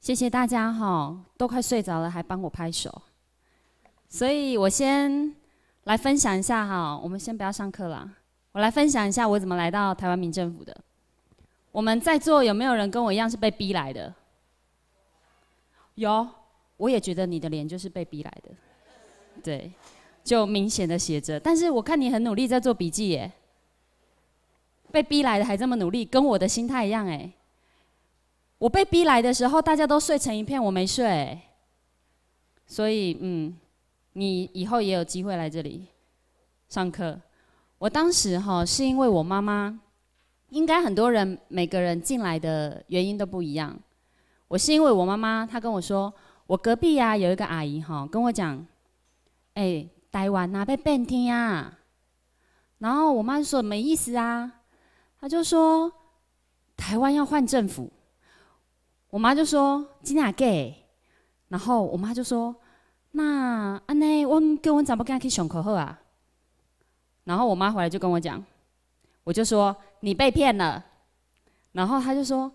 谢谢大家哈，都快睡着了还帮我拍手，所以我先来分享一下哈，我们先不要上课了，我来分享一下我怎么来到台湾民政府的。我们在座有没有人跟我一样是被逼来的？有，我也觉得你的脸就是被逼来的，对，就明显的写着。但是我看你很努力在做笔记耶，被逼来的还这么努力，跟我的心态一样哎。我被逼来的时候，大家都睡成一片，我没睡。所以，嗯，你以后也有机会来这里上课。我当时哈，是因为我妈妈，应该很多人每个人进来的原因都不一样。我是因为我妈妈，她跟我说，我隔壁呀有一个阿姨哈，跟我讲，哎，台湾哪被变天啊？然后我妈说没意思啊，她就说台湾要换政府。我妈就说：“真亚给。然后我妈就说：“那安内，我跟我长不跟他去上课好啊？”然后我妈回来就跟我讲，我就说：“你被骗了。”然后她就说：“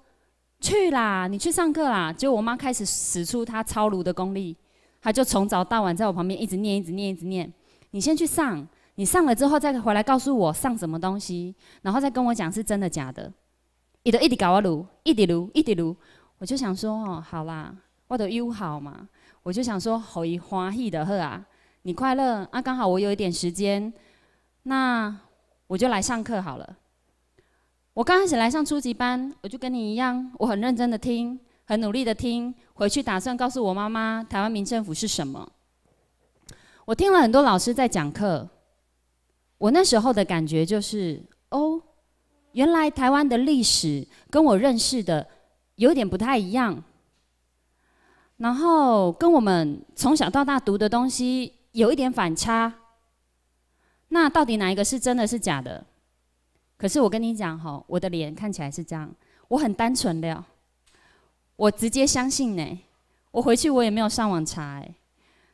去啦，你去上课啦。”结果我妈开始使出她超炉的功力，她就从早到晚在我旁边一直念、一直念、一直念：“你先去上，你上了之后再回来告诉我上什么东西，然后再跟我讲是真的假的。”一直一直搞我撸，一直撸，一直撸。我就想说哦，好啦，我的 you 好嘛？我就想说，好一欢喜的喝啊！你快乐，啊，刚好我有一点时间，那我就来上课好了。我刚开始来上初级班，我就跟你一样，我很认真的听，很努力的听，回去打算告诉我妈妈台湾民政府是什么。我听了很多老师在讲课，我那时候的感觉就是哦，原来台湾的历史跟我认识的。有点不太一样，然后跟我们从小到大读的东西有一点反差。那到底哪一个是真的是假的？可是我跟你讲哈，我的脸看起来是这样，我很单纯的，我直接相信呢。我回去我也没有上网查，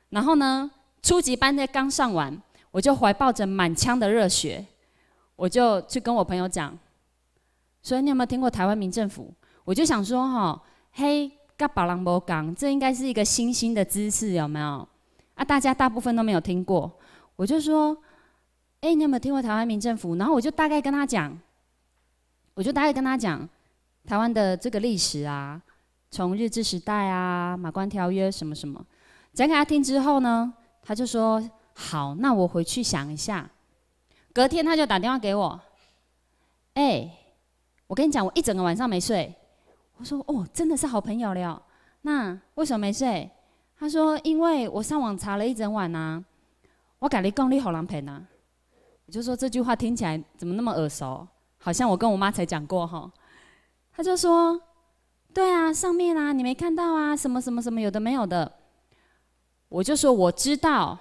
然后呢，初级班的刚上完，我就怀抱着满腔的热血，我就去跟我朋友讲。所以你有没有听过台湾民政府？我就想说，哈，嘿，噶巴朗波讲，这应该是一个新兴的姿势，有没有？啊，大家大部分都没有听过。我就说，哎，你有没有听过台湾民政府？然后我就大概跟他讲，我就大概跟他讲台湾的这个历史啊，从日治时代啊，马关条约什么什么，讲给他听之后呢，他就说好，那我回去想一下。隔天他就打电话给我，哎，我跟你讲，我一整个晚上没睡。我说哦，真的是好朋友了。那为什么没睡？他说因为我上网查了一整晚呐，我改了公立好难陪呐。我就说这句话听起来怎么那么耳熟？好像我跟我妈才讲过哈。他就说，对啊，上面啊，你没看到啊，什么什么什么有的没有的。我就说我知道。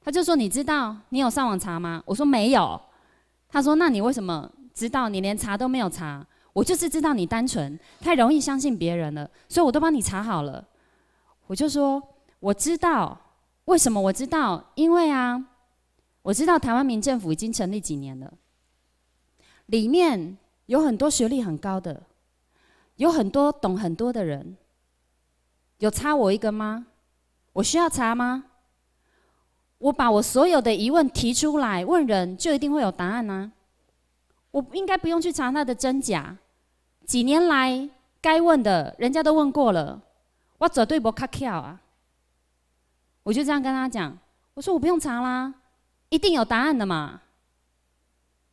他就说你知道？你有上网查吗？我说没有。他说那你为什么知道？你连查都没有查。我就是知道你单纯，太容易相信别人了，所以我都帮你查好了。我就说我知道为什么我知道，因为啊，我知道台湾民政府已经成立几年了，里面有很多学历很高的，有很多懂很多的人，有差我一个吗？我需要查吗？我把我所有的疑问提出来问人，就一定会有答案啊！我应该不用去查他的真假。几年来，该问的人家都问过了，我绝对不卡壳啊！我就这样跟他讲，我说我不用查啦，一定有答案的嘛。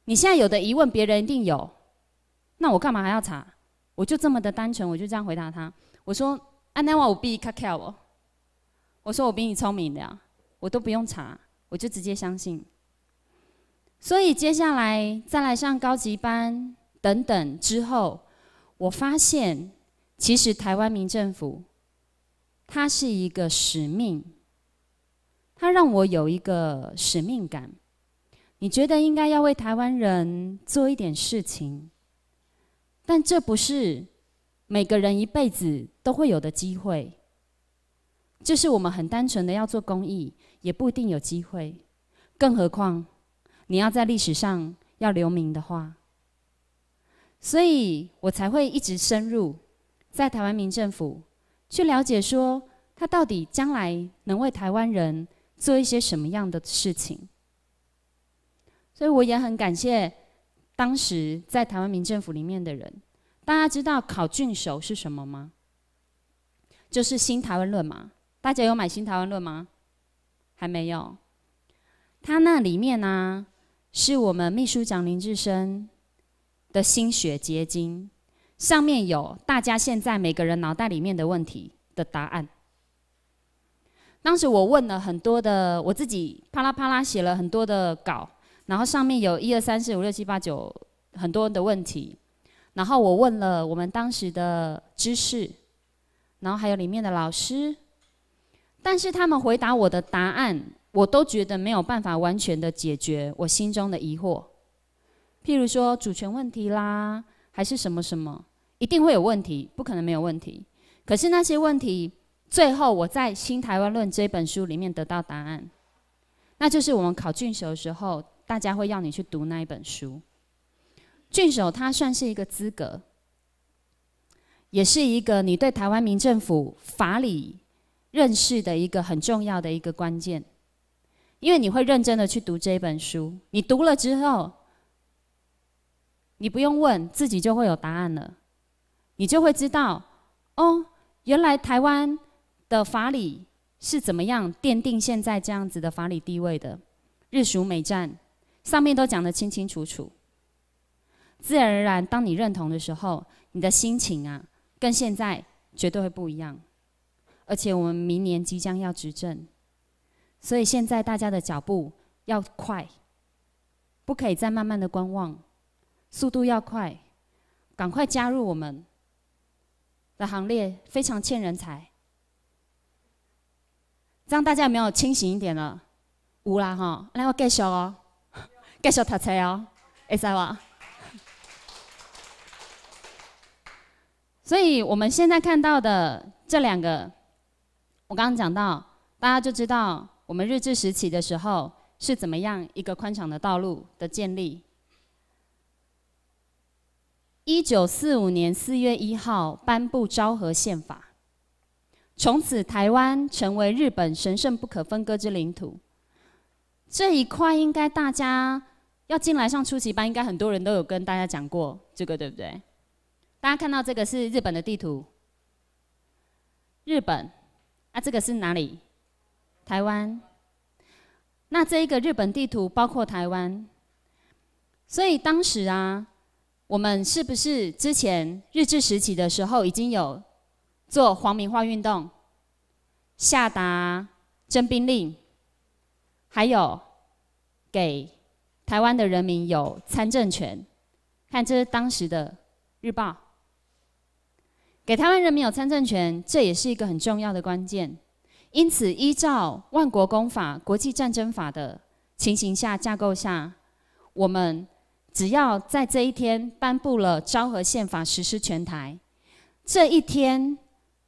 你现在有的疑问，别人一定有，那我干嘛还要查？我就这么的单纯，我就这样回答他。我说安 n a w o 我比卡壳哦。我说我比你聪明的呀，我都不用查，我就直接相信。所以接下来再来上高级班等等之后。我发现，其实台湾民政府，它是一个使命，它让我有一个使命感。你觉得应该要为台湾人做一点事情，但这不是每个人一辈子都会有的机会。就是我们很单纯的要做公益，也不一定有机会，更何况你要在历史上要留名的话。所以我才会一直深入在台湾民政府去了解，说他到底将来能为台湾人做一些什么样的事情。所以我也很感谢当时在台湾民政府里面的人。大家知道考郡守是什么吗？就是《新台湾论》嘛。大家有买《新台湾论》吗？还没有。他那里面呢，是我们秘书长林志深。的心血结晶，上面有大家现在每个人脑袋里面的问题的答案。当时我问了很多的，我自己啪啦啪啦写了很多的稿，然后上面有一二三四五六七八九很多的问题，然后我问了我们当时的知识，然后还有里面的老师，但是他们回答我的答案，我都觉得没有办法完全的解决我心中的疑惑。譬如说主权问题啦，还是什么什么，一定会有问题，不可能没有问题。可是那些问题，最后我在《新台湾论》这本书里面得到答案，那就是我们考郡守的时候，大家会要你去读那一本书。郡守他算是一个资格，也是一个你对台湾民政府法理认识的一个很重要的一个关键，因为你会认真的去读这本书，你读了之后。你不用问，自己就会有答案了。你就会知道，哦，原来台湾的法理是怎么样奠定现在这样子的法理地位的。日熟美战，上面都讲得清清楚楚。自然而然，当你认同的时候，你的心情啊，跟现在绝对会不一样。而且我们明年即将要执政，所以现在大家的脚步要快，不可以再慢慢的观望。速度要快，赶快加入我们的行列，非常欠人才。这样大家有没有清醒一点了，无啦哈，那我继续哦，继续读车哦，哎塞哇。所以我们现在看到的这两个，我刚刚讲到，大家就知道我们日治时期的时候是怎么样一个宽敞的道路的建立。一九四五年四月一号颁布昭和宪法，从此台湾成为日本神圣不可分割之领土。这一块应该大家要进来上初级班，应该很多人都有跟大家讲过这个，对不对？大家看到这个是日本的地图，日本，啊，这个是哪里？台湾。那这一个日本地图包括台湾，所以当时啊。我们是不是之前日治时期的时候已经有做皇民化运动、下达征兵令，还有给台湾的人民有参政权？看这是当时的日报，给台湾人民有参政权，这也是一个很重要的关键。因此，依照万国公法、国际战争法的情形下架构下，我们。只要在这一天颁布了《昭和宪法》实施全台，这一天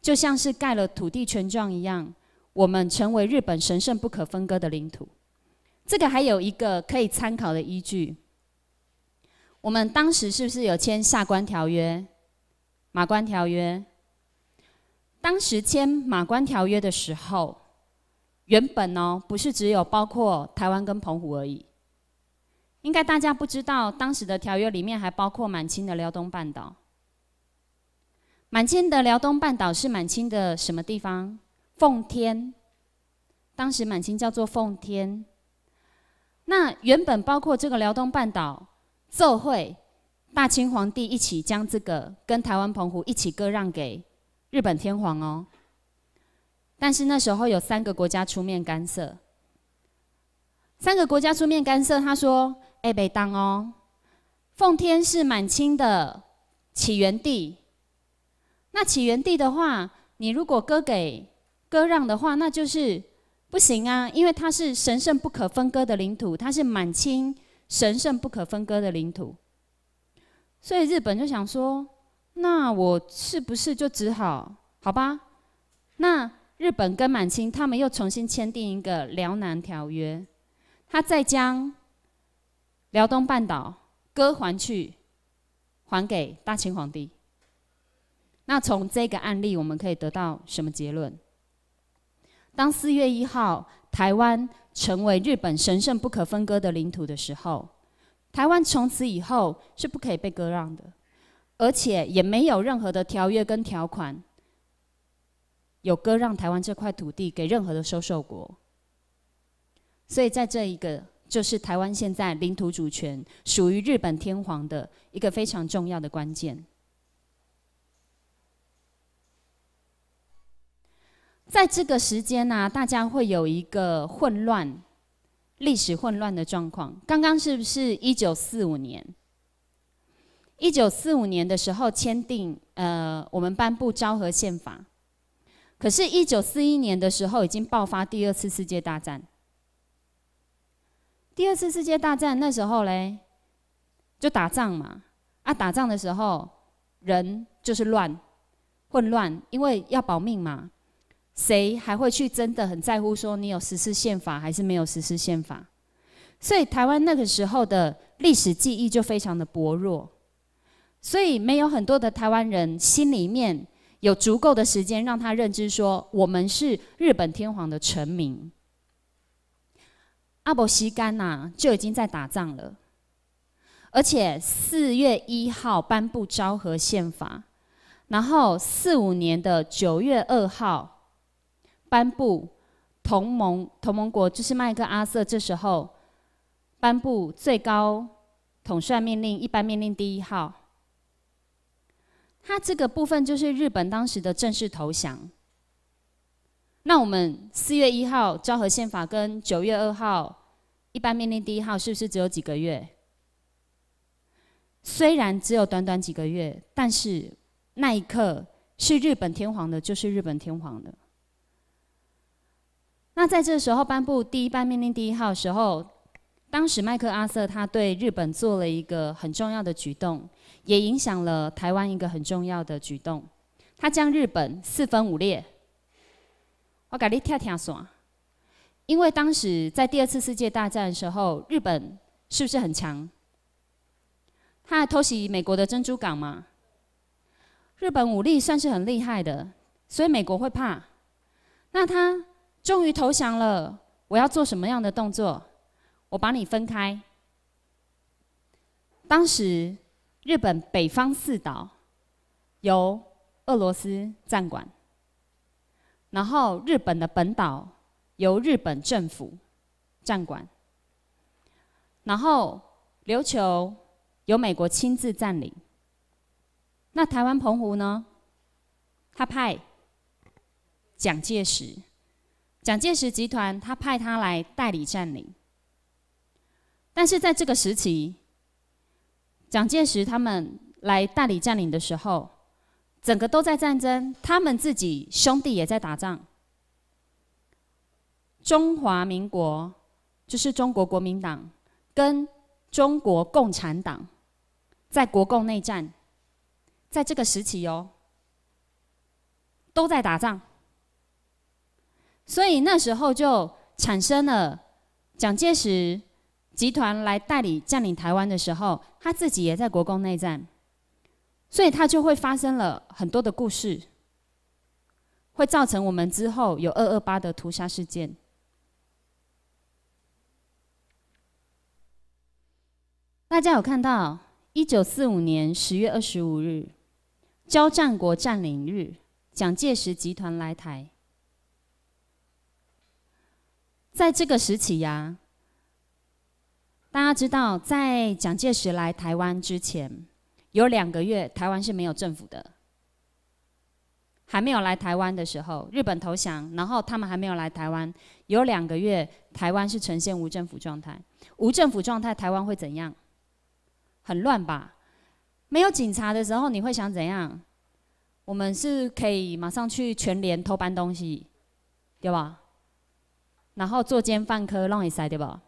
就像是盖了土地权状一样，我们成为日本神圣不可分割的领土。这个还有一个可以参考的依据，我们当时是不是有签《下关条约》《马关条约》？当时签《马关条约》的时候，原本哦不是只有包括台湾跟澎湖而已。应该大家不知道，当时的条约里面还包括满清的辽东半岛。满清的辽东半岛是满清的什么地方？奉天。当时满清叫做奉天。那原本包括这个辽东半岛、奏会、大清皇帝一起将这个跟台湾澎湖一起割让给日本天皇哦。但是那时候有三个国家出面干涉，三个国家出面干涉，他说。诶，北当哦，奉天是满清的起源地。那起源地的话，你如果割给割让的话，那就是不行啊，因为它是神圣不可分割的领土，它是满清神圣不可分割的领土。所以日本就想说，那我是不是就只好好吧？那日本跟满清他们又重新签订一个辽南条约，他再将。辽东半岛割还去，还给大清皇帝。那从这个案例，我们可以得到什么结论？当四月一号，台湾成为日本神圣不可分割的领土的时候，台湾从此以后是不可以被割让的，而且也没有任何的条约跟条款有割让台湾这块土地给任何的收受国。所以在这一个。就是台湾现在领土主权属于日本天皇的一个非常重要的关键。在这个时间呢，大家会有一个混乱、历史混乱的状况。刚刚是不是一九四五年？一九四五年的时候签订，呃，我们颁布昭和宪法。可是，一九四一年的时候已经爆发第二次世界大战。第二次世界大战那时候嘞，就打仗嘛，啊，打仗的时候人就是乱、混乱，因为要保命嘛，谁还会去真的很在乎说你有实施宪法还是没有实施宪法？所以台湾那个时候的历史记忆就非常的薄弱，所以没有很多的台湾人心里面有足够的时间让他认知说我们是日本天皇的臣民。阿伯西干呐就已经在打仗了，而且四月一号颁布昭和宪法，然后四五年的九月二号颁布同盟同盟国，就是麦克阿瑟这时候颁布最高统帅命令，一般命令第一号，他这个部分就是日本当时的正式投降。那我们四月一号《昭和宪法》跟九月二号《一般命令第一号》是不是只有几个月？虽然只有短短几个月，但是那一刻是日本天皇的，就是日本天皇的。那在这时候颁布《第一般命令第一号》的时候，当时麦克阿瑟他对日本做了一个很重要的举动，也影响了台湾一个很重要的举动，他将日本四分五裂。我给你听听线，因为当时在第二次世界大战的时候，日本是不是很强？他偷袭美国的珍珠港嘛？日本武力算是很厉害的，所以美国会怕。那他终于投降了，我要做什么样的动作？我把你分开。当时日本北方四岛由俄罗斯占管。然后日本的本岛由日本政府占管，然后琉球由美国亲自占领。那台湾澎湖呢？他派蒋介石，蒋介石集团他派他来代理占领。但是在这个时期，蒋介石他们来代理占领的时候。整个都在战争，他们自己兄弟也在打仗。中华民国就是中国国民党跟中国共产党在国共内战，在这个时期哦，都在打仗。所以那时候就产生了蒋介石集团来代理占领台湾的时候，他自己也在国共内战。所以它就会发生了很多的故事，会造成我们之后有二二八的屠杀事件。大家有看到一九四五年十月二十五日，交战国占领日，蒋介石集团来台。在这个时期呀，大家知道，在蒋介石来台湾之前。有两个月，台湾是没有政府的。还没有来台湾的时候，日本投降，然后他们还没有来台湾，有两个月，台湾是呈现无政府状态。无政府状态，台湾会怎样？很乱吧？没有警察的时候，你会想怎样？我们是可以马上去全联偷搬东西，对吧？然后作奸犯科，让一塞，对吧？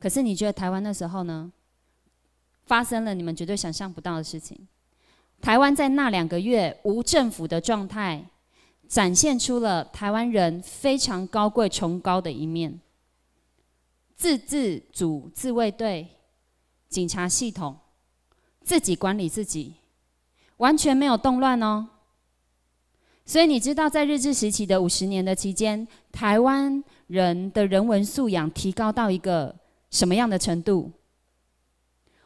可是你觉得台湾那时候呢？发生了你们绝对想象不到的事情。台湾在那两个月无政府的状态，展现出了台湾人非常高贵、崇高的一面。自治组自卫队、警察系统，自己管理自己，完全没有动乱哦。所以你知道，在日治时期的五十年的期间，台湾人的人文素养提高到一个什么样的程度？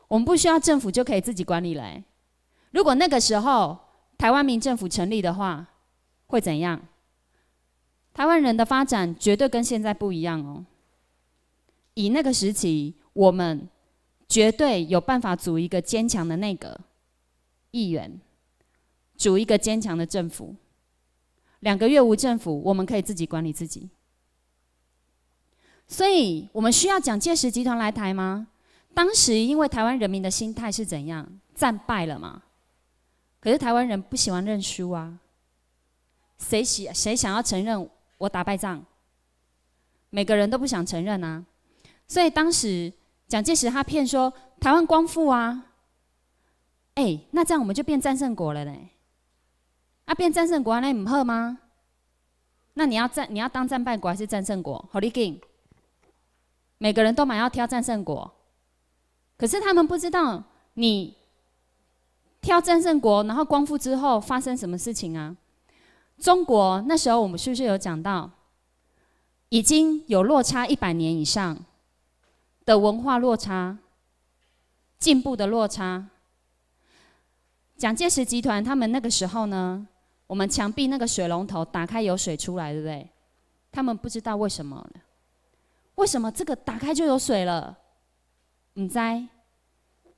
我们不需要政府就可以自己管理嘞。如果那个时候台湾民政府成立的话，会怎样？台湾人的发展绝对跟现在不一样哦。以那个时期，我们绝对有办法组一个坚强的内阁、议员，组一个坚强的政府。两个月无政府，我们可以自己管理自己。所以我们需要蒋介石集团来台吗？当时因为台湾人民的心态是怎样？战败了嘛？可是台湾人不喜欢认输啊。谁喜谁想要承认我打败仗？每个人都不想承认啊。所以当时蒋介石他骗说台湾光复啊。哎，那这样我们就变战胜国了呢。啊，变战胜国那唔好吗？那你要战你要当战败国还是战胜国？好，你拣。每个人都蛮要挑战胜国。可是他们不知道，你挑战胜国，然后光复之后发生什么事情啊？中国那时候我们是不是有讲到，已经有落差一百年以上的文化落差、进步的落差？蒋介石集团他们那个时候呢，我们墙壁那个水龙头打开有水出来，对不对？他们不知道为什么，为什么这个打开就有水了？你猜，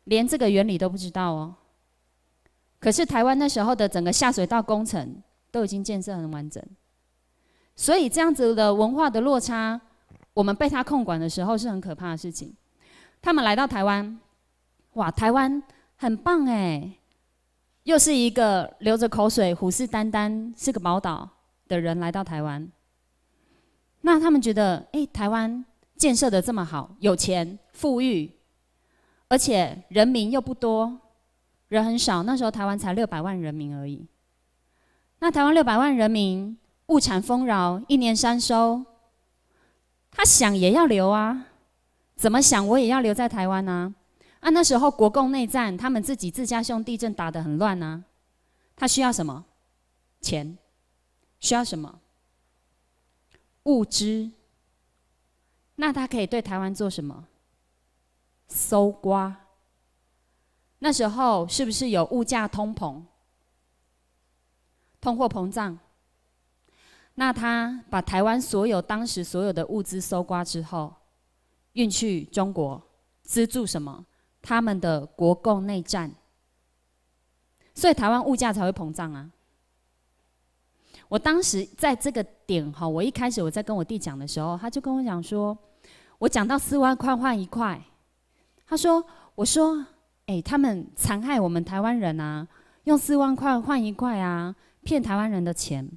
连这个原理都不知道哦。可是台湾那时候的整个下水道工程都已经建设很完整，所以这样子的文化的落差，我们被他控管的时候是很可怕的事情。他们来到台湾，哇，台湾很棒哎，又是一个流着口水、虎视眈眈、是个宝岛的人来到台湾。那他们觉得，哎，台湾建设的这么好，有钱、富裕。而且人民又不多，人很少。那时候台湾才六百万人民而已。那台湾六百万人民，物产丰饶，一年三收。他想也要留啊，怎么想我也要留在台湾啊。啊，那时候国共内战，他们自己自家兄弟争打得很乱啊。他需要什么？钱？需要什么？物资？那他可以对台湾做什么？搜刮，那时候是不是有物价通膨、通货膨胀？那他把台湾所有当时所有的物资搜刮之后，运去中国资助什么？他们的国共内战，所以台湾物价才会膨胀啊！我当时在这个点哈，我一开始我在跟我弟讲的时候，他就跟我讲说，我讲到四万块换一块。他说：“我说，哎，他们残害我们台湾人啊，用四万块换一块啊，骗台湾人的钱。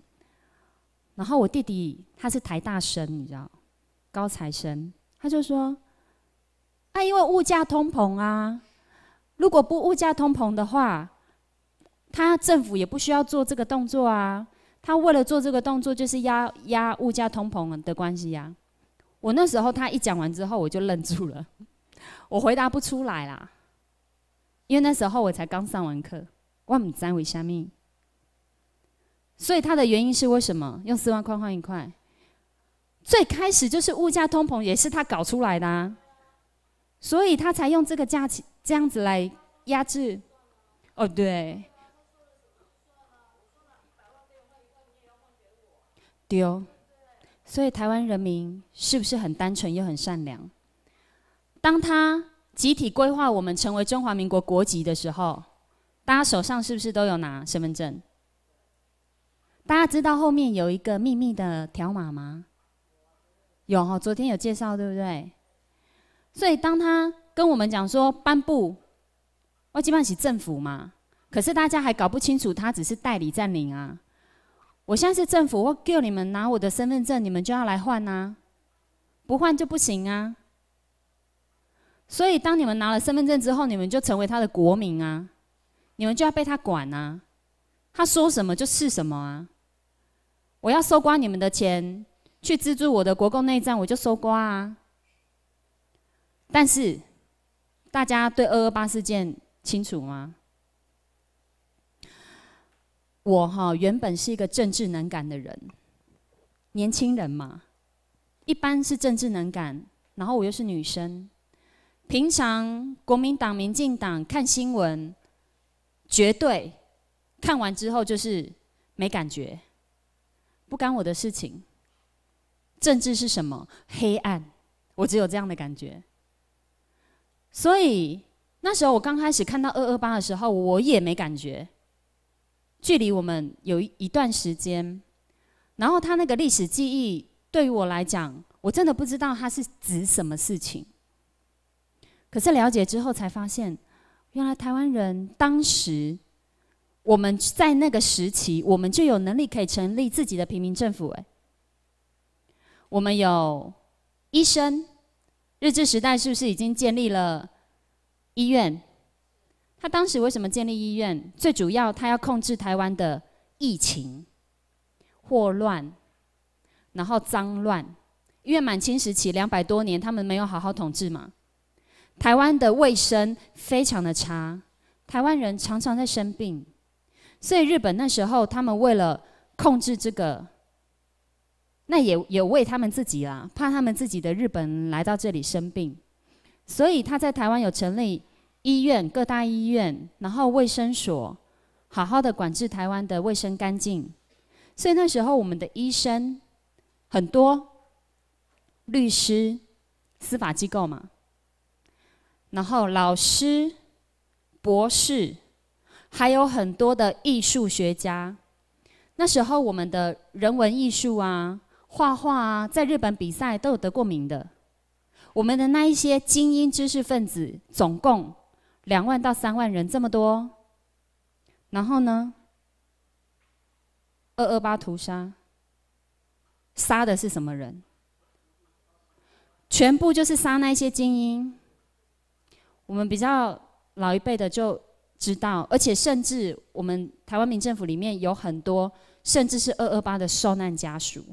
然后我弟弟他是台大生，你知道，高材生，他就说，啊，因为物价通膨啊，如果不物价通膨的话，他政府也不需要做这个动作啊。他为了做这个动作，就是压压物价通膨的关系啊。”我那时候他一讲完之后，我就愣住了。”我回答不出来啦，因为那时候我才刚上完课，我唔知为虾米。所以它的原因是为什么？用四万块换一块？最开始就是物价通膨，也是他搞出来的，啊，所以他才用这个价钱这样子来压制。哦，对。丢。所以台湾人民是不是很单纯又很善良？当他集体规划我们成为中华民国国籍的时候，大家手上是不是都有拿身份证？大家知道后面有一个秘密的条码吗？有哈，昨天有介绍对不对？所以当他跟我们讲说颁布，我基本上是政府嘛，可是大家还搞不清楚他只是代理占领啊。我现在是政府，我叫你们拿我的身份证，你们就要来换呐，不换就不行啊。所以，当你们拿了身份证之后，你们就成为他的国民啊，你们就要被他管啊，他说什么就是什么啊。我要收刮你们的钱，去资助我的国共内战，我就收刮啊。但是，大家对二二八事件清楚吗？我哈原本是一个政治能干的人，年轻人嘛，一般是政治能干，然后我又是女生。平常国民党、民进党看新闻，绝对看完之后就是没感觉，不干我的事情。政治是什么？黑暗，我只有这样的感觉。所以那时候我刚开始看到二二八的时候，我也没感觉。距离我们有一段时间，然后他那个历史记忆对于我来讲，我真的不知道他是指什么事情。可是了解之后才发现，原来台湾人当时我们在那个时期，我们就有能力可以成立自己的平民政府。哎，我们有医生，日治时代是不是已经建立了医院？他当时为什么建立医院？最主要他要控制台湾的疫情、霍乱，然后脏乱。因为满清时期两百多年，他们没有好好统治嘛。台湾的卫生非常的差，台湾人常常在生病，所以日本那时候他们为了控制这个，那也也为他们自己啦，怕他们自己的日本来到这里生病，所以他在台湾有成立医院、各大医院，然后卫生所，好好的管制台湾的卫生干净，所以那时候我们的医生很多，律师、司法机构嘛。然后老师、博士，还有很多的艺术学家。那时候我们的人文艺术啊、画画啊，在日本比赛都有得过名的。我们的那一些精英知识分子，总共两万到三万人这么多。然后呢，二二八屠杀，杀的是什么人？全部就是杀那些精英。我们比较老一辈的就知道，而且甚至我们台湾民政府里面有很多，甚至是二二八的受难家属，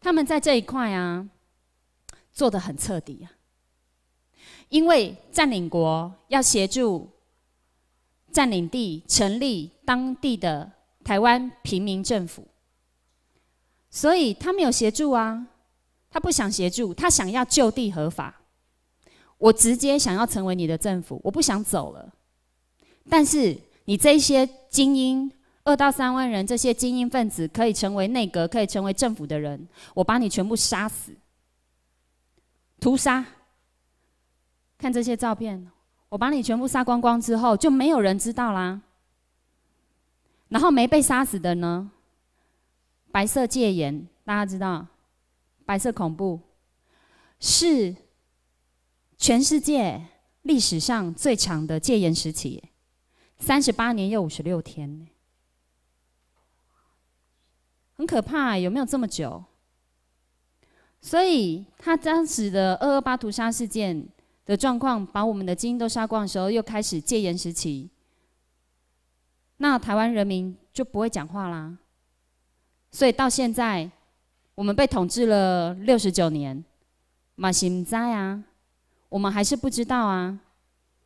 他们在这一块啊，做的很彻底啊。因为占领国要协助占领地成立当地的台湾平民政府，所以他没有协助啊，他不想协助，他想要就地合法。我直接想要成为你的政府，我不想走了。但是你这些精英，二到三万人，这些精英分子可以成为内阁，可以成为政府的人，我把你全部杀死，屠杀。看这些照片，我把你全部杀光光之后，就没有人知道啦。然后没被杀死的呢？白色戒严，大家知道，白色恐怖是。全世界历史上最长的戒严时期，三十八年又五十六天，很可怕，有没有这么久？所以他当时的二二八屠杀事件的状况，把我们的基因都杀光的时候，又开始戒严时期。那台湾人民就不会讲话啦。所以到现在，我们被统治了六十九年，马心在啊。我们还是不知道啊。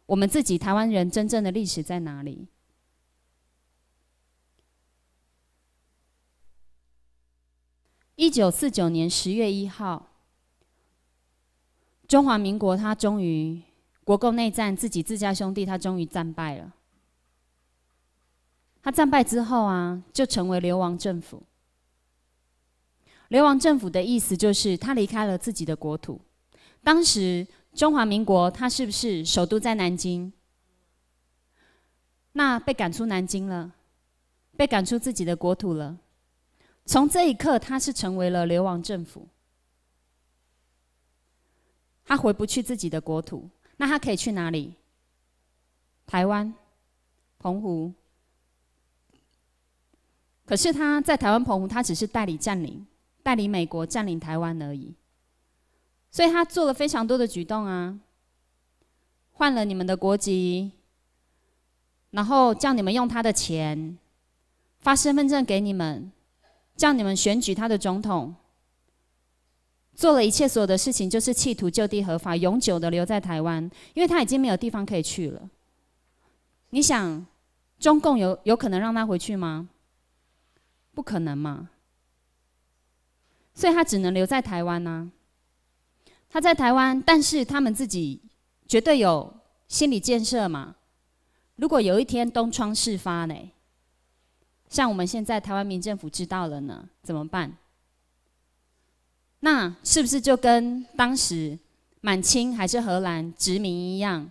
我们自己台湾人真正的历史在哪里？一九四九年十月一号，中华民国他终于国共内战，自己自家兄弟他终于战败了。他战败之后啊，就成为流亡政府。流亡政府的意思就是他离开了自己的国土，当时。中华民国，它是不是首都在南京？那被赶出南京了，被赶出自己的国土了。从这一刻，他是成为了流亡政府。他回不去自己的国土，那他可以去哪里？台湾、澎湖。可是他在台湾、澎湖，他只是代理占领，代理美国占领台湾而已。所以他做了非常多的举动啊，换了你们的国籍，然后叫你们用他的钱，发身份证给你们，叫你们选举他的总统，做了一切所有的事情，就是企图就地合法，永久的留在台湾，因为他已经没有地方可以去了。你想，中共有有可能让他回去吗？不可能嘛，所以他只能留在台湾呐。他在台湾，但是他们自己绝对有心理建设嘛？如果有一天东窗事发呢？像我们现在台湾民政府知道了呢，怎么办？那是不是就跟当时满清还是荷兰殖民一样？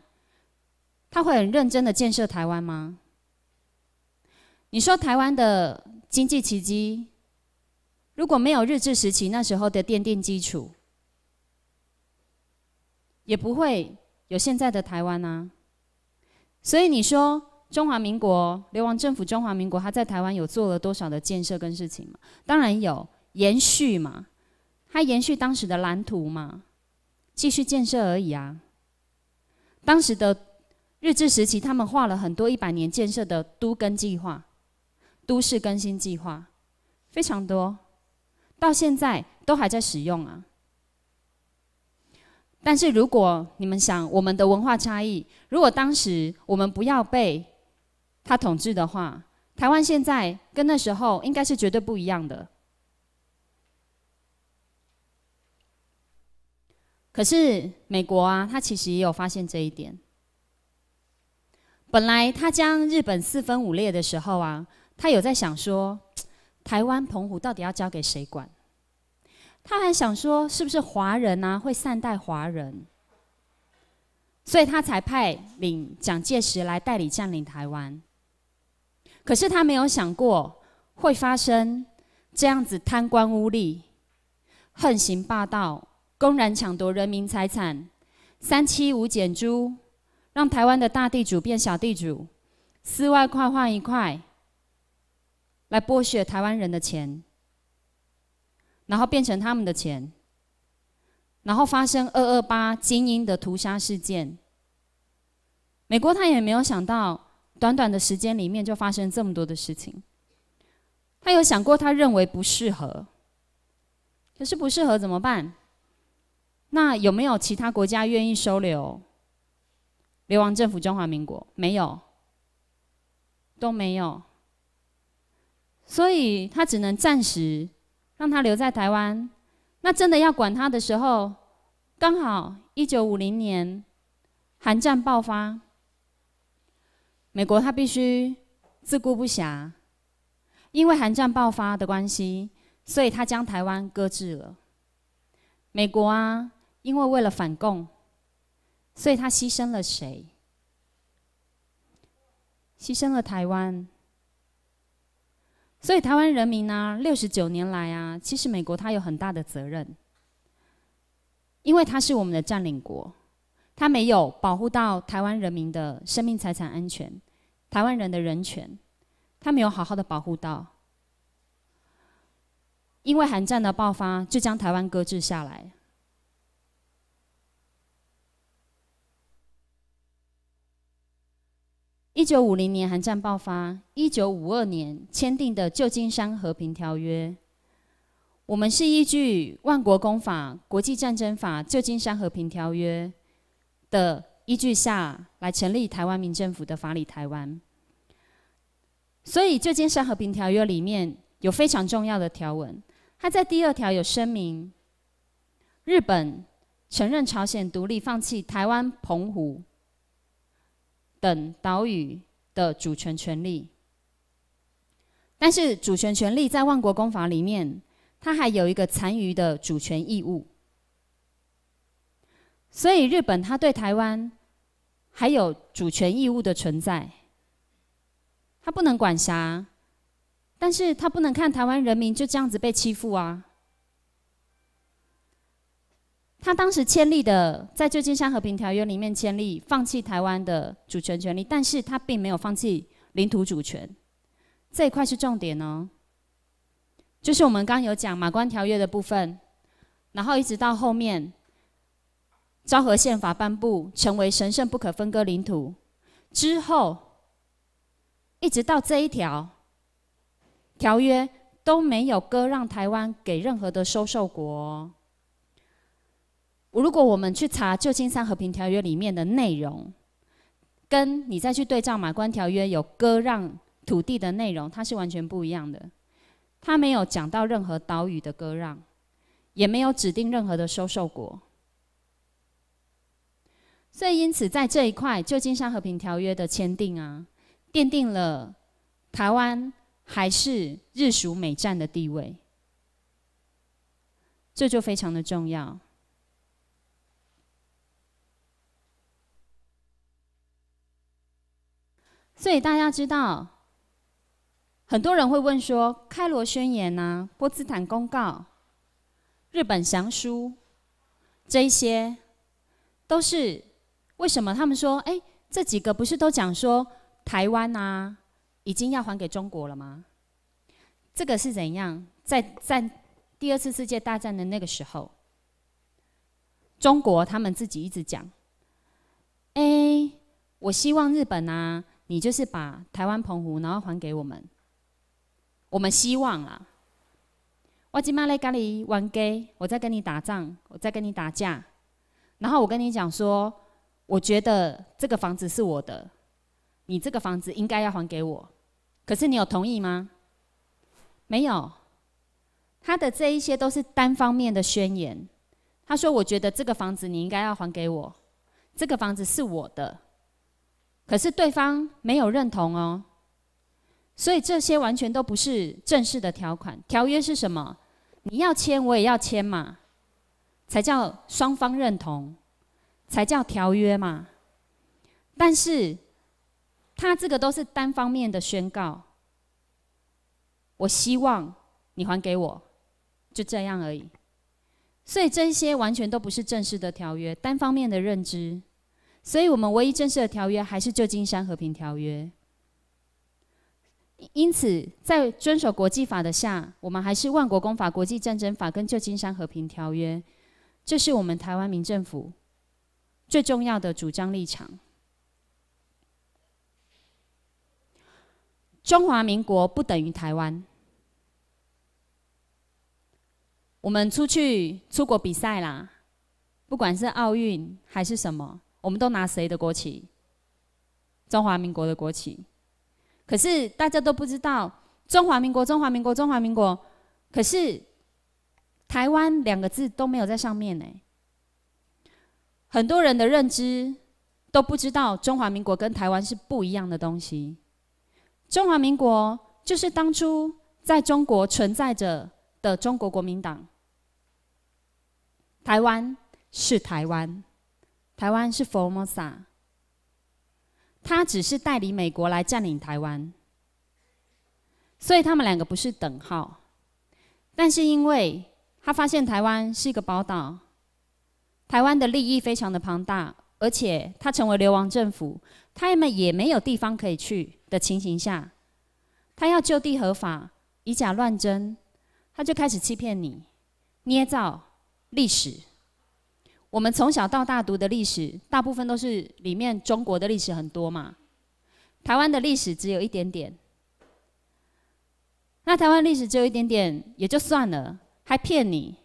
他会很认真的建设台湾吗？你说台湾的经济奇迹，如果没有日治时期那时候的奠定基础？也不会有现在的台湾啊。所以你说中华民国流亡政府，中华民国他在台湾有做了多少的建设跟事情吗？当然有，延续嘛，他延续当时的蓝图嘛，继续建设而已啊。当时的日治时期，他们画了很多一百年建设的都更计划、都市更新计划，非常多，到现在都还在使用啊。但是如果你们想我们的文化差异，如果当时我们不要被他统治的话，台湾现在跟那时候应该是绝对不一样的。可是美国啊，他其实也有发现这一点。本来他将日本四分五裂的时候啊，他有在想说，台湾澎湖到底要交给谁管？他还想说，是不是华人啊会善待华人，所以他才派领蒋介石来代理占领台湾。可是他没有想过会发生这样子贪官污吏横行霸道、公然抢夺人民财产、三七五减租，让台湾的大地主变小地主，四万块换一块，来剥削台湾人的钱。然后变成他们的钱，然后发生二二八精英的屠杀事件。美国他也没有想到，短短的时间里面就发生这么多的事情。他有想过，他认为不适合，可是不适合怎么办？那有没有其他国家愿意收留流亡政府？中华民国没有，都没有。所以他只能暂时。让他留在台湾，那真的要管他的时候，刚好一九五零年，韩战爆发，美国他必须自顾不暇，因为韩战爆发的关系，所以他将台湾搁置了。美国啊，因为为了反共，所以他牺牲了谁？牺牲了台湾。所以台湾人民呢，六十九年来啊，其实美国他有很大的责任，因为他是我们的占领国，他没有保护到台湾人民的生命财产安全，台湾人的人权，他没有好好的保护到，因为寒战的爆发，就将台湾搁置下来。一九五零年，韩战爆发；一九五二年签订的《旧金山和平条约》，我们是依据《万国公法》《国际战争法》《旧金山和平条约》的依据下来成立台湾民政府的法理台湾。所以，《旧金山和平条约》里面有非常重要的条文，它在第二条有声明：日本承认朝鲜独立，放弃台湾、澎湖。等岛屿的主权权利，但是主权权利在万国公法里面，它还有一个残余的主权义务。所以日本它对台湾还有主权义务的存在，它不能管辖，但是它不能看台湾人民就这样子被欺负啊。他当时签立的，在旧金山和平条约里面签立，放弃台湾的主权权利，但是他并没有放弃领土主权，这一块是重点哦。就是我们刚刚有讲马关条约的部分，然后一直到后面，昭和宪法颁布，成为神圣不可分割领土之后，一直到这一条条约都没有割让台湾给任何的收受国。如果我们去查《旧金山和平条约》里面的内容，跟你再去对照《马关条约》有割让土地的内容，它是完全不一样的。它没有讲到任何岛屿的割让，也没有指定任何的收受国。所以，因此在这一块，《旧金山和平条约》的签订啊，奠定了台湾还是日属美占的地位，这就非常的重要。所以大家知道，很多人会问说：开罗宣言啊、波茨坦公告、日本降书，这一些都是为什么？他们说：哎，这几个不是都讲说台湾啊，已经要还给中国了吗？这个是怎样在在第二次世界大战的那个时候，中国他们自己一直讲：哎，我希望日本啊。你就是把台湾澎湖，然后还给我们。我们希望啊，我再跟你打仗，我在跟你打架，然后我跟你讲说，我觉得这个房子是我的，你这个房子应该要还给我。可是你有同意吗？没有。他的这一些都是单方面的宣言。他说，我觉得这个房子你应该要还给我，这个房子是我的。可是对方没有认同哦，所以这些完全都不是正式的条款。条约是什么？你要签，我也要签嘛，才叫双方认同，才叫条约嘛。但是，他这个都是单方面的宣告。我希望你还给我，就这样而已。所以这些完全都不是正式的条约，单方面的认知。所以我们唯一正式的条约还是《旧金山和平条约》。因此，在遵守国际法的下，我们还是万国公法、国际战争法跟《旧金山和平条约》，这是我们台湾民政府最重要的主张立场。中华民国不等于台湾。我们出去出国比赛啦，不管是奥运还是什么。我们都拿谁的国旗？中华民国的国旗。可是大家都不知道，中华民国、中华民国、中华民国，可是台湾两个字都没有在上面呢。很多人的认知都不知道，中华民国跟台湾是不一样的东西。中华民国就是当初在中国存在着的中国国民党，台湾是台湾。台湾是 Formosa，他只是代理美国来占领台湾，所以他们两个不是等号。但是因为他发现台湾是一个宝岛，台湾的利益非常的庞大，而且他成为流亡政府，他们也没有地方可以去的情形下，他要就地合法，以假乱真，他就开始欺骗你，捏造历史。我们从小到大读的历史，大部分都是里面中国的历史很多嘛，台湾的历史只有一点点。那台湾历史只有一点点，也就算了，还骗你，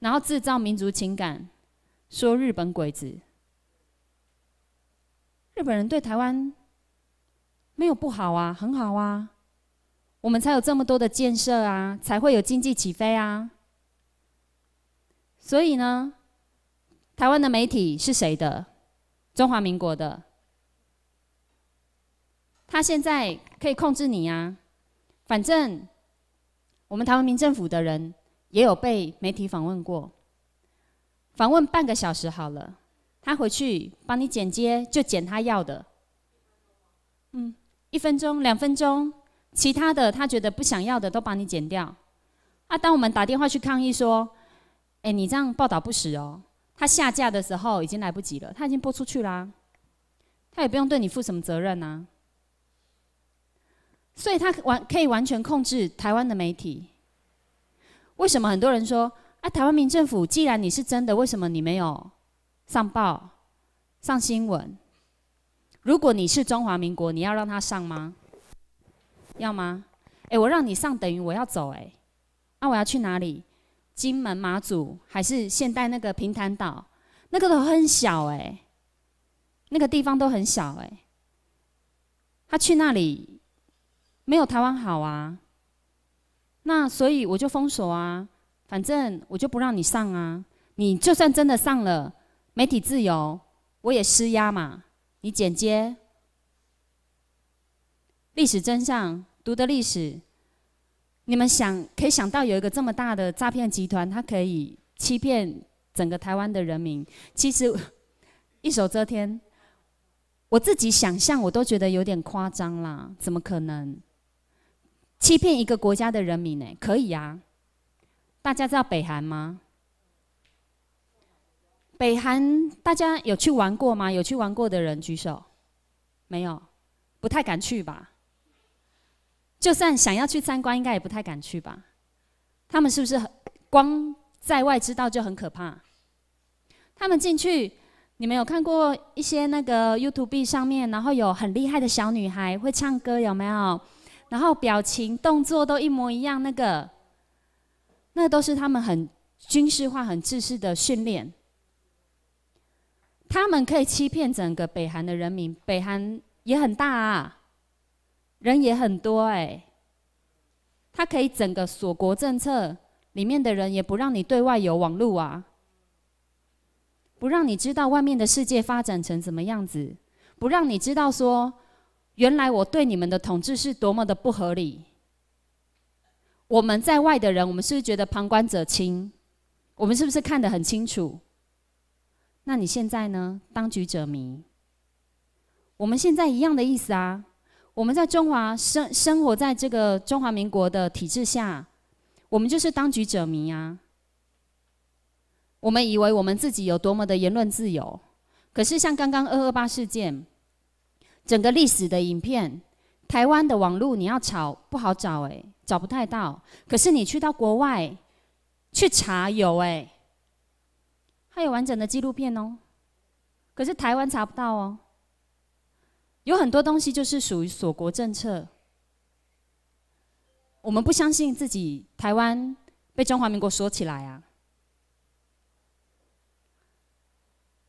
然后制造民族情感，说日本鬼子。日本人对台湾没有不好啊，很好啊，我们才有这么多的建设啊，才会有经济起飞啊。所以呢。台湾的媒体是谁的？中华民国的。他现在可以控制你呀。反正我们台湾民政府的人也有被媒体访问过，访问半个小时好了，他回去帮你剪接，就剪他要的。嗯，一分钟、两分钟，其他的他觉得不想要的都帮你剪掉。啊，当我们打电话去抗议说：“哎，你这样报道不实哦。”他下架的时候已经来不及了，他已经播出去啦，他也不用对你负什么责任呐。所以他完可以完全控制台湾的媒体。为什么很多人说啊，台湾民政府既然你是真的，为什么你没有上报上新闻？如果你是中华民国，你要让他上吗？要吗？哎，我让你上等于我要走哎，那我要去哪里？金门、马祖，还是现代那个平潭岛，那个都很小哎，那个地方都很小哎。他去那里没有台湾好啊。那所以我就封锁啊，反正我就不让你上啊。你就算真的上了，媒体自由，我也施压嘛。你剪接历史真相，读的历史。你们想可以想到有一个这么大的诈骗集团，它可以欺骗整个台湾的人民。其实 一手遮天，我自己想象我都觉得有点夸张啦，怎么可能欺骗一个国家的人民呢？可以啊，大家知道北韩吗？北韩大家有去玩过吗？有去玩过的人举手，没有，不太敢去吧。就算想要去参观，应该也不太敢去吧？他们是不是光在外知道就很可怕？他们进去，你们有看过一些那个 YouTube 上面，然后有很厉害的小女孩会唱歌，有没有？然后表情动作都一模一样，那个，那都是他们很军事化、很制式的训练。他们可以欺骗整个北韩的人民，北韩也很大啊。人也很多哎，他可以整个锁国政策，里面的人也不让你对外有网络啊，不让你知道外面的世界发展成什么样子，不让你知道说原来我对你们的统治是多么的不合理。我们在外的人，我们是不是觉得旁观者清？我们是不是看得很清楚？那你现在呢？当局者迷。我们现在一样的意思啊。我们在中华生生活在这个中华民国的体制下，我们就是当局者迷啊。我们以为我们自己有多么的言论自由，可是像刚刚二二八事件，整个历史的影片，台湾的网路你要找不好找哎，找不太到。可是你去到国外去查有哎，还有完整的纪录片哦。可是台湾查不到哦。有很多东西就是属于锁国政策。我们不相信自己，台湾被中华民国锁起来啊！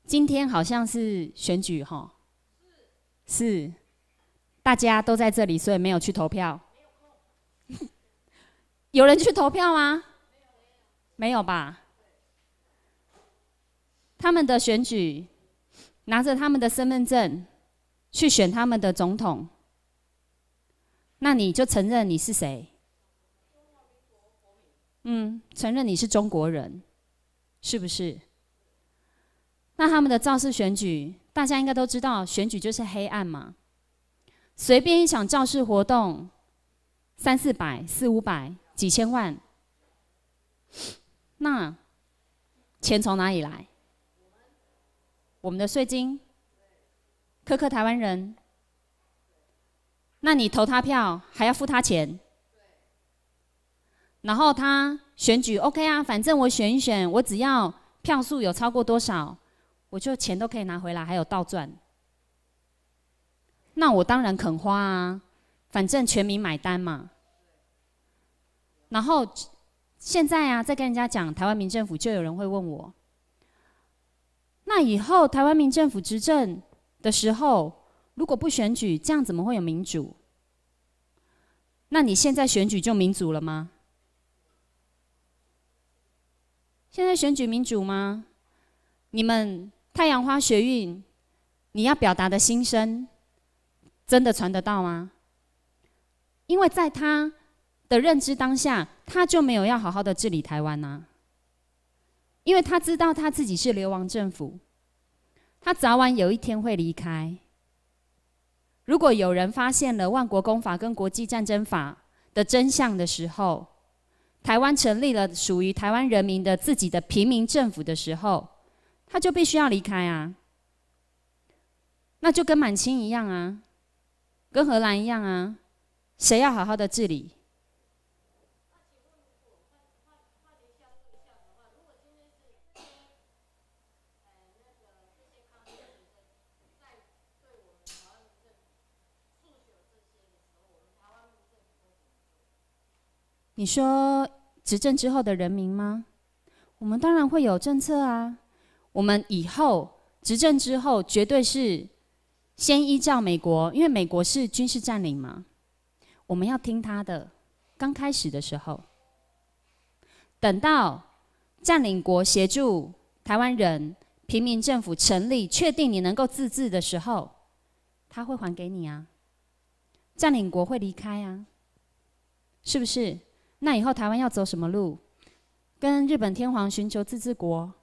今天好像是选举哈，是，大家都在这里，所以没有去投票。有人去投票吗？没有吧？他们的选举，拿着他们的身份证。去选他们的总统，那你就承认你是谁？嗯，承认你是中国人，是不是？那他们的造势选举，大家应该都知道，选举就是黑暗嘛。随便一场造势活动，三四百、四五百、几千万，那钱从哪里来？我们的税金。苛刻台湾人，那你投他票还要付他钱，然后他选举 OK 啊，反正我选一选，我只要票数有超过多少，我就钱都可以拿回来，还有倒赚。那我当然肯花啊，反正全民买单嘛。然后现在啊，在跟人家讲台湾民政府，就有人会问我，那以后台湾民政府执政？的时候，如果不选举，这样怎么会有民主？那你现在选举就民主了吗？现在选举民主吗？你们太阳花学运，你要表达的心声，真的传得到吗？因为在他的认知当下，他就没有要好好的治理台湾呐，因为他知道他自己是流亡政府。他早晚有一天会离开。如果有人发现了万国公法跟国际战争法的真相的时候，台湾成立了属于台湾人民的自己的平民政府的时候，他就必须要离开啊。那就跟满清一样啊，跟荷兰一样啊，谁要好好的治理？你说执政之后的人民吗？我们当然会有政策啊。我们以后执政之后，绝对是先依照美国，因为美国是军事占领嘛，我们要听他的。刚开始的时候，等到占领国协助台湾人平民政府成立，确定你能够自治的时候，他会还给你啊。占领国会离开啊，是不是？那以后台湾要走什么路？跟日本天皇寻求自治国，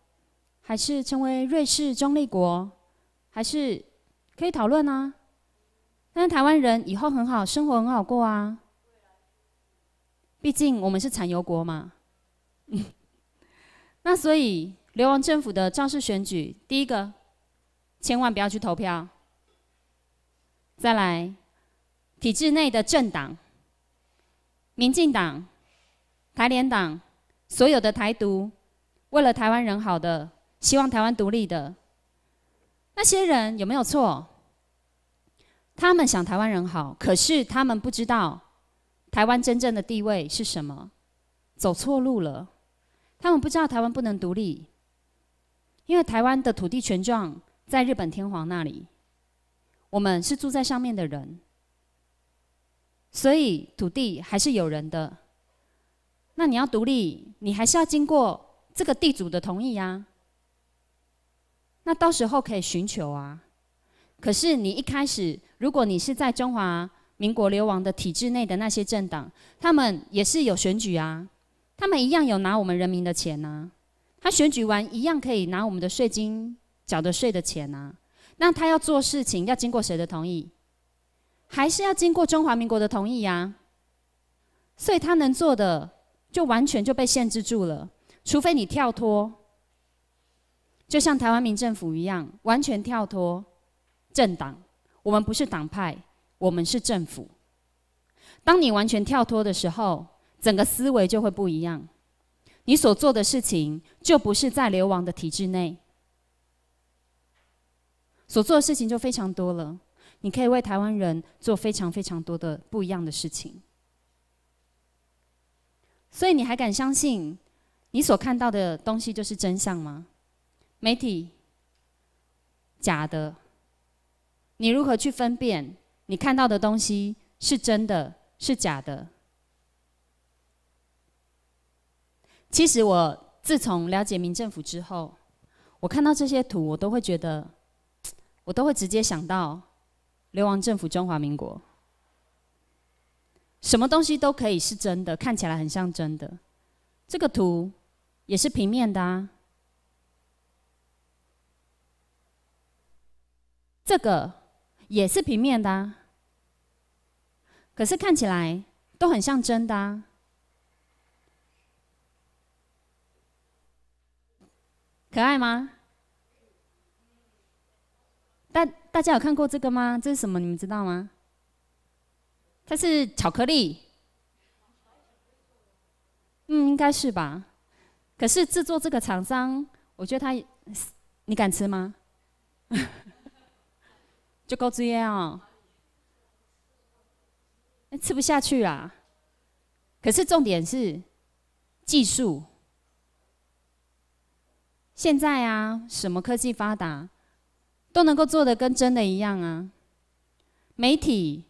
还是成为瑞士中立国，还是可以讨论啊？但是台湾人以后很好，生活很好过啊。毕竟我们是产油国嘛。那所以流亡政府的肇事选举，第一个千万不要去投票。再来，体制内的政党，民进党。台联党，所有的台独，为了台湾人好的，希望台湾独立的那些人有没有错？他们想台湾人好，可是他们不知道台湾真正的地位是什么，走错路了。他们不知道台湾不能独立，因为台湾的土地权状在日本天皇那里，我们是住在上面的人，所以土地还是有人的。那你要独立，你还是要经过这个地主的同意呀。那到时候可以寻求啊。可是你一开始，如果你是在中华民国流亡的体制内的那些政党，他们也是有选举啊，他们一样有拿我们人民的钱呐。他选举完一样可以拿我们的税金缴的税的钱呐。那他要做事情要经过谁的同意？还是要经过中华民国的同意呀？所以他能做的。就完全就被限制住了，除非你跳脱，就像台湾民政府一样，完全跳脱政党。我们不是党派，我们是政府。当你完全跳脱的时候，整个思维就会不一样，你所做的事情就不是在流亡的体制内。所做的事情就非常多了，你可以为台湾人做非常非常多的不一样的事情。所以你还敢相信你所看到的东西就是真相吗？媒体，假的。你如何去分辨你看到的东西是真的是假的？其实我自从了解民政府之后，我看到这些图，我都会觉得，我都会直接想到流亡政府中华民国。什么东西都可以是真的，看起来很像真的。这个图也是平面的啊，这个也是平面的啊，可是看起来都很像真的啊，可爱吗？大大家有看过这个吗？这是什么？你们知道吗？它是巧克力，嗯，应该是吧。可是制作这个厂商，我觉得他，你敢吃吗？就高知烟啊，吃不下去啦。可是重点是，技术。现在啊，什么科技发达，都能够做的跟真的一样啊。媒体。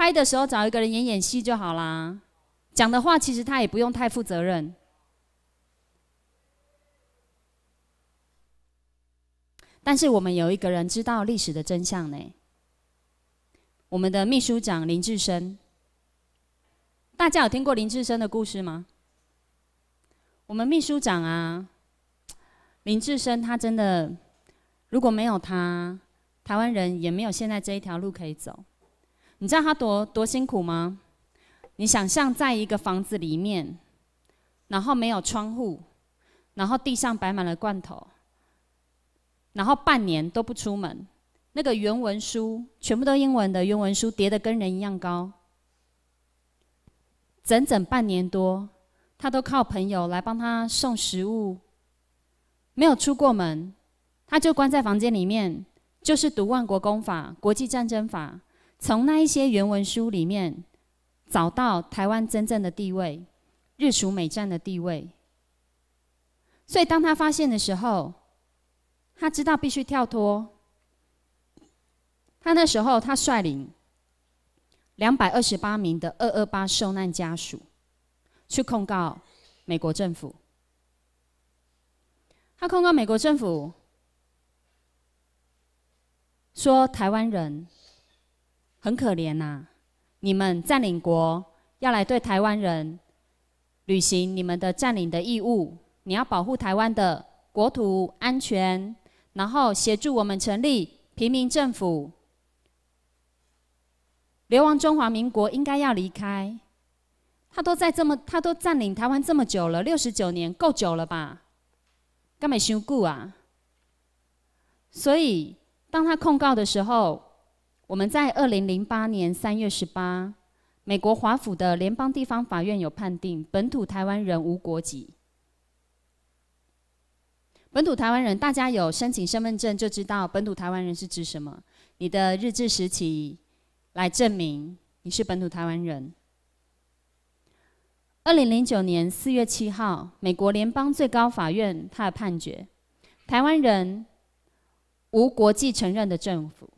拍的时候找一个人演演戏就好啦，讲的话其实他也不用太负责任。但是我们有一个人知道历史的真相呢，我们的秘书长林志生。大家有听过林志生的故事吗？我们秘书长啊，林志生他真的如果没有他，台湾人也没有现在这一条路可以走。你知道他多多辛苦吗？你想象在一个房子里面，然后没有窗户，然后地上摆满了罐头，然后半年都不出门。那个原文书全部都英文的，原文书叠得跟人一样高，整整半年多，他都靠朋友来帮他送食物，没有出过门，他就关在房间里面，就是读万国公法、国际战争法。从那一些原文书里面，找到台湾真正的地位，日、楚、美战的地位。所以，当他发现的时候，他知道必须跳脱。他那时候，他率领两百二十八名的二二八受难家属，去控告美国政府。他控告美国政府，说台湾人。很可怜呐！你们占领国要来对台湾人履行你们的占领的义务，你要保护台湾的国土安全，然后协助我们成立平民政府。流亡中华民国应该要离开，他都在这么他都占领台湾这么久了，六十九年够久了吧？干嘛修故啊！所以当他控告的时候。我们在二零零八年三月十八，美国华府的联邦地方法院有判定本土台湾人无国籍。本土台湾人，大家有申请身份证就知道本土台湾人是指什么。你的日治时期来证明你是本土台湾人。二零零九年四月七号，美国联邦最高法院他的判决，台湾人无国际承认的政府。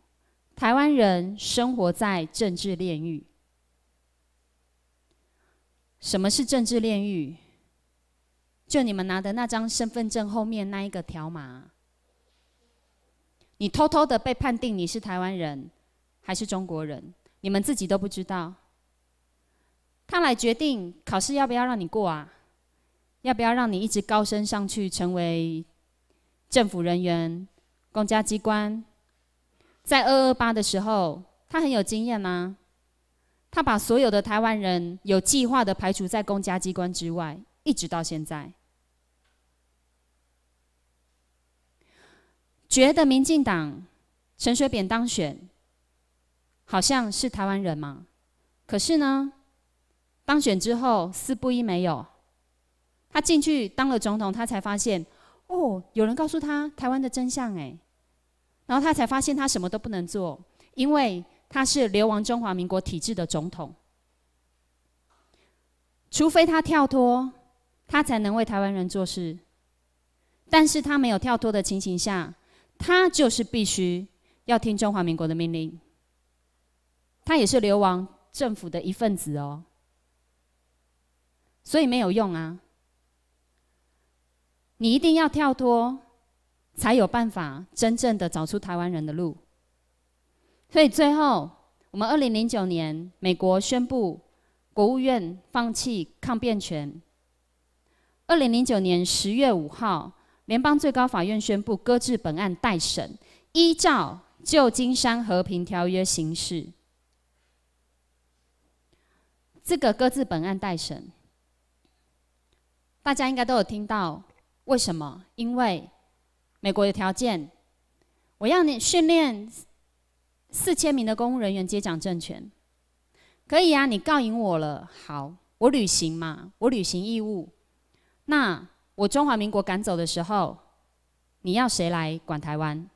台湾人生活在政治炼狱。什么是政治炼狱？就你们拿的那张身份证后面那一个条码，你偷偷的被判定你是台湾人还是中国人，你们自己都不知道。他来决定考试要不要让你过啊，要不要让你一直高升上去成为政府人员、公家机关。在二二八的时候，他很有经验呐。他把所有的台湾人有计划的排除在公家机关之外，一直到现在。觉得民进党陈水扁当选，好像是台湾人嘛？可是呢，当选之后四不一没有，他进去当了总统，他才发现，哦，有人告诉他台湾的真相，哎。然后他才发现，他什么都不能做，因为他是流亡中华民国体制的总统。除非他跳脱，他才能为台湾人做事。但是他没有跳脱的情形下，他就是必须要听中华民国的命令。他也是流亡政府的一份子哦，所以没有用啊。你一定要跳脱。才有办法真正的找出台湾人的路。所以最后，我们二零零九年，美国宣布国务院放弃抗辩权。二零零九年十月五号，联邦最高法院宣布搁置本案待审，依照旧金山和平条约行事。这个搁置本案待审，大家应该都有听到。为什么？因为美国有条件，我要你训练四千名的公务人员接掌政权，可以啊，你告赢我了，好，我履行嘛，我履行义务。那我中华民国赶走的时候，你要谁来管台湾？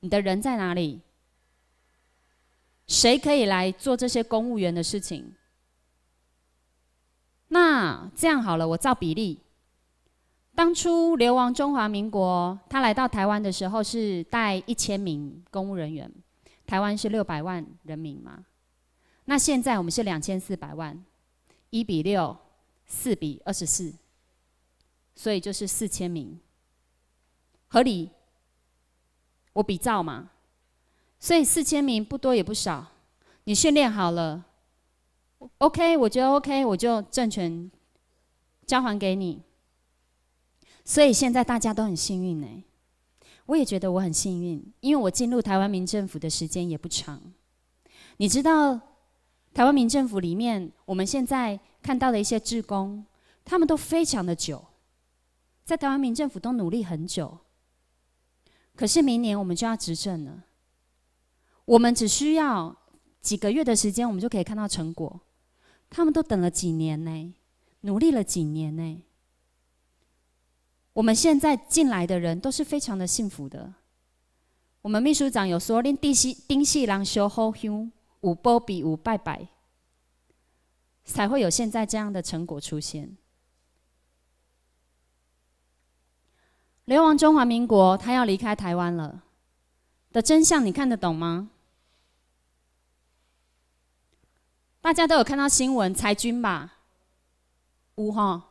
你的人在哪里？谁可以来做这些公务员的事情？那这样好了，我照比例。当初流亡中华民国，他来到台湾的时候是带一千名公务人员，台湾是六百万人民嘛，那现在我们是两千四百万，一比六，四比二十四，所以就是四千名，合理，我比照嘛，所以四千名不多也不少，你训练好了，OK，我觉得 OK，我就政权交还给你。所以现在大家都很幸运呢，我也觉得我很幸运，因为我进入台湾民政府的时间也不长。你知道台湾民政府里面，我们现在看到的一些职工，他们都非常的久，在台湾民政府都努力很久。可是明年我们就要执政了，我们只需要几个月的时间，我们就可以看到成果。他们都等了几年呢，努力了几年呢。我们现在进来的人都是非常的幸福的。我们秘书长有说，领丁西丁西郎修、侯香，吴波、比吴拜拜，才会有现在这样的成果出现。流亡中华民国，他要离开台湾了的真相，你看得懂吗？大家都有看到新闻裁军吧？吴哈？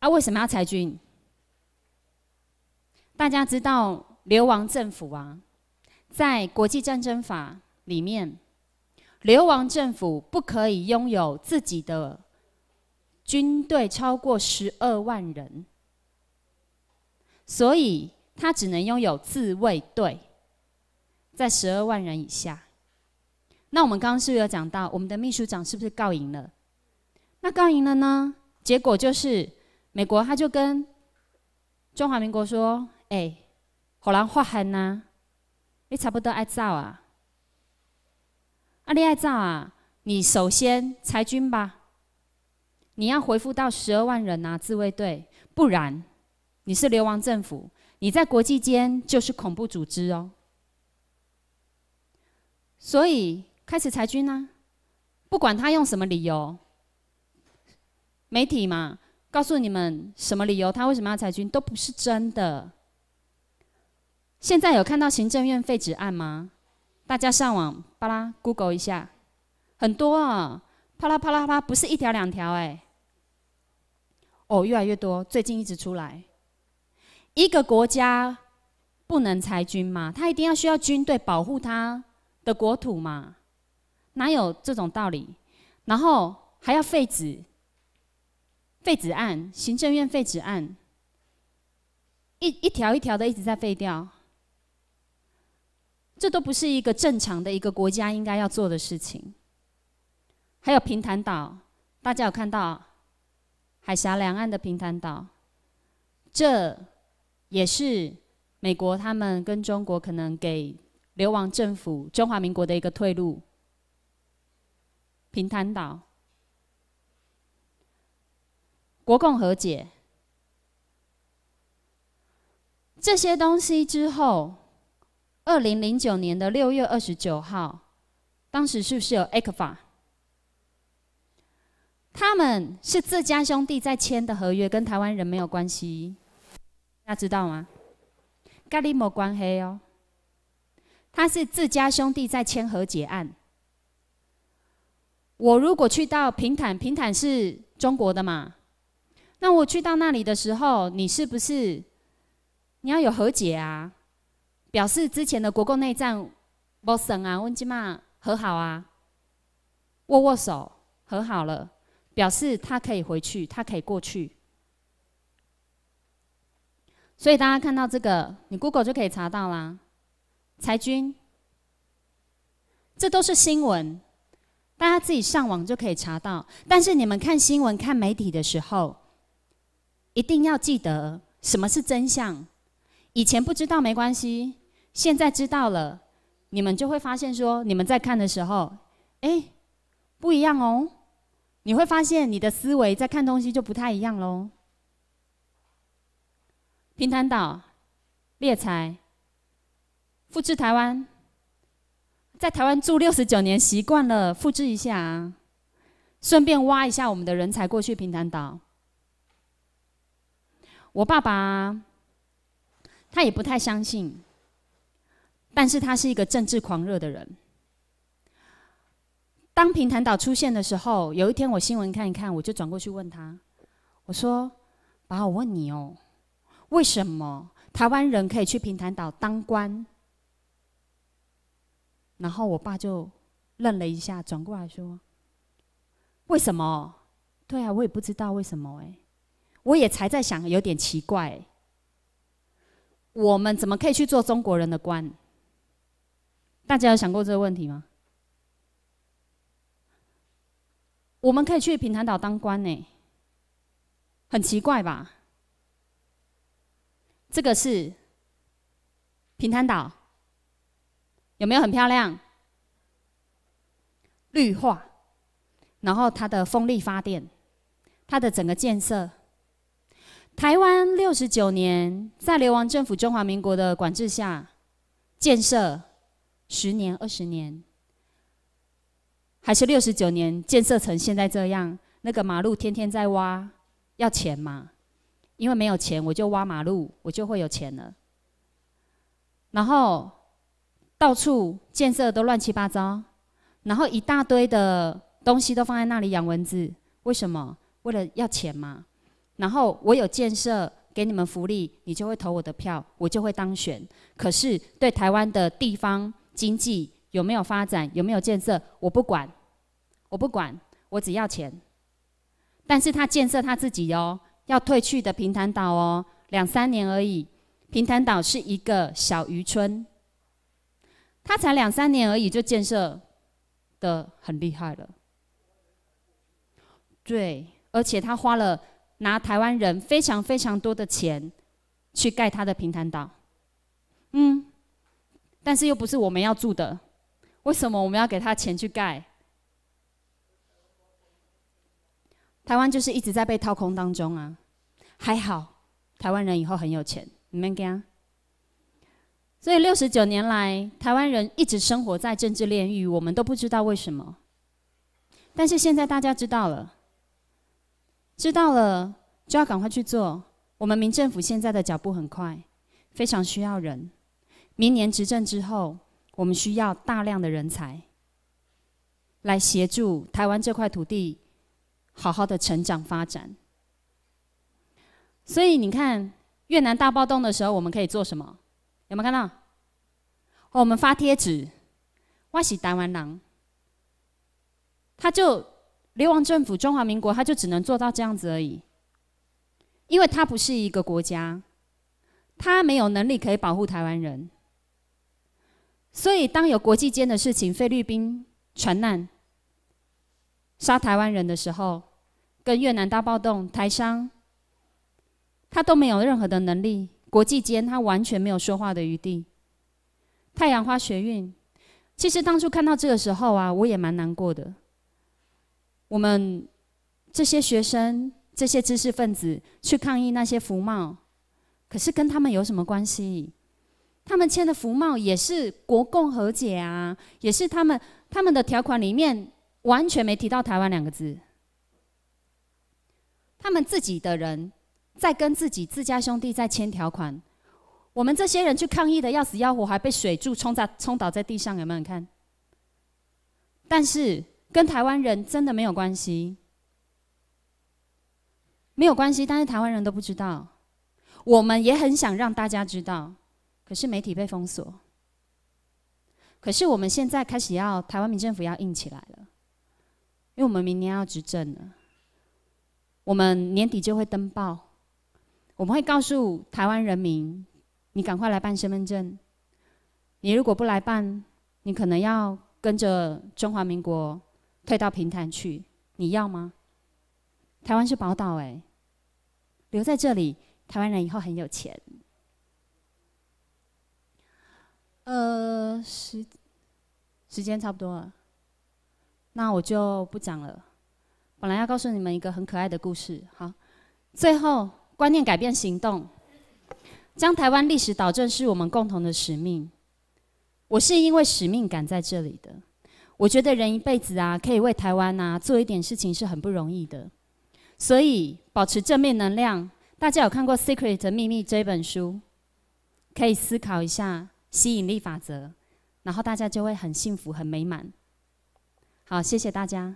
啊，为什么要裁军？大家知道流亡政府啊，在国际战争法里面，流亡政府不可以拥有自己的军队超过十二万人，所以他只能拥有自卫队，在十二万人以下。那我们刚刚是不是有讲到我们的秘书长是不是告赢了？那告赢了呢？结果就是。美国他就跟中华民国说：“哎，好难化痕呐，你差不多爱造啊，啊你爱造啊！你首先裁军吧，你要回复到十二万人呐，自卫队，不然你是流亡政府，你在国际间就是恐怖组织哦。所以开始裁军啦，不管他用什么理由，媒体嘛。”告诉你们什么理由？他为什么要裁军？都不是真的。现在有看到行政院废止案吗？大家上网巴拉 Google 一下，很多啊，啪啦啪啦啪，不是一条两条哎。哦，越来越多，最近一直出来。一个国家不能裁军吗？他一定要需要军队保护他的国土吗？哪有这种道理？然后还要废止。废止案、行政院废止案，一一条一条的一直在废掉，这都不是一个正常的一个国家应该要做的事情。还有平潭岛，大家有看到海峡两岸的平潭岛，这也是美国他们跟中国可能给流亡政府中华民国的一个退路。平潭岛。国共和解这些东西之后，二零零九年的六月二十九号，当时是不是有埃克法？他们是自家兄弟在签的合约，跟台湾人没有关系，大家知道吗？咖哩莫关黑哦，他是自家兄弟在签和解案。我如果去到平潭，平潭是中国的嘛？那我去到那里的时候，你是不是你要有和解啊？表示之前的国共内战，不胜啊，温金曼和好啊，握握手和好了，表示他可以回去，他可以过去。所以大家看到这个，你 Google 就可以查到啦。财军，这都是新闻，大家自己上网就可以查到。但是你们看新闻、看媒体的时候，一定要记得什么是真相。以前不知道没关系，现在知道了，你们就会发现说，你们在看的时候，哎，不一样哦。你会发现你的思维在看东西就不太一样喽。平潭岛，掠财，复制台湾，在台湾住六十九年习惯了，复制一下，顺便挖一下我们的人才过去平潭岛。我爸爸他也不太相信，但是他是一个政治狂热的人。当平潭岛出现的时候，有一天我新闻看一看，我就转过去问他，我说：“爸，我问你哦，为什么台湾人可以去平潭岛当官？”然后我爸就愣了一下，转过来说：“为什么？对啊，我也不知道为什么哎。”我也才在想，有点奇怪，我们怎么可以去做中国人的官？大家有想过这个问题吗？我们可以去平潭岛当官呢，很奇怪吧？这个是平潭岛，有没有很漂亮？绿化，然后它的风力发电，它的整个建设。台湾六十九年在流亡政府中华民国的管制下建设，十年、二十年，还是六十九年建设成现在这样？那个马路天天在挖，要钱吗？因为没有钱，我就挖马路，我就会有钱了。然后到处建设都乱七八糟，然后一大堆的东西都放在那里养蚊子，为什么？为了要钱吗？然后我有建设给你们福利，你就会投我的票，我就会当选。可是对台湾的地方经济有没有发展、有没有建设，我不管，我不管，我只要钱。但是他建设他自己哦，要退去的平潭岛哦，两三年而已。平潭岛是一个小渔村，他才两三年而已就建设的很厉害了。对，而且他花了。拿台湾人非常非常多的钱去盖他的平潭岛，嗯，但是又不是我们要住的，为什么我们要给他钱去盖？台湾就是一直在被掏空当中啊，还好台湾人以后很有钱，你们讲，所以六十九年来台湾人一直生活在政治炼狱，我们都不知道为什么，但是现在大家知道了。知道了就要赶快去做。我们民政府现在的脚步很快，非常需要人。明年执政之后，我们需要大量的人才来协助台湾这块土地好好的成长发展。所以你看越南大暴动的时候，我们可以做什么？有没有看到？我们发贴纸，哇，是台湾狼。他就。流亡政府中华民国，他就只能做到这样子而已，因为他不是一个国家，他没有能力可以保护台湾人。所以，当有国际间的事情，菲律宾船难杀台湾人的时候，跟越南大暴动、台商，他都没有任何的能力。国际间，他完全没有说话的余地。太阳花学运，其实当初看到这个时候啊，我也蛮难过的。我们这些学生、这些知识分子去抗议那些福茂，可是跟他们有什么关系？他们签的福茂也是国共和解啊，也是他们他们的条款里面完全没提到台湾两个字。他们自己的人在跟自己自家兄弟在签条款，我们这些人去抗议的要死要活，还被水柱冲在冲倒在地上，有没有看？但是。跟台湾人真的没有关系，没有关系。但是台湾人都不知道，我们也很想让大家知道。可是媒体被封锁，可是我们现在开始要台湾民政府要硬起来了，因为我们明年要执政了。我们年底就会登报，我们会告诉台湾人民：你赶快来办身份证，你如果不来办，你可能要跟着中华民国。退到平潭去，你要吗？台湾是宝岛哎，留在这里，台湾人以后很有钱。呃，时时间差不多了，那我就不讲了。本来要告诉你们一个很可爱的故事。好，最后观念改变行动，将台湾历史导正是我们共同的使命。我是因为使命感在这里的。我觉得人一辈子啊，可以为台湾啊做一点事情是很不容易的，所以保持正面能量。大家有看过《Secret》秘密这本书，可以思考一下吸引力法则，然后大家就会很幸福、很美满。好，谢谢大家。